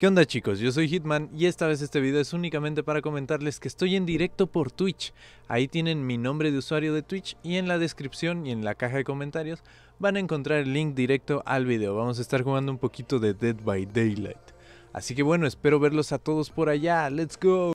¿Qué onda chicos? Yo soy Hitman y esta vez este video es únicamente para comentarles que estoy en directo por Twitch. Ahí tienen mi nombre de usuario de Twitch y en la descripción y en la caja de comentarios van a encontrar el link directo al video. Vamos a estar jugando un poquito de Dead by Daylight. Así que bueno, espero verlos a todos por allá. ¡Let's go!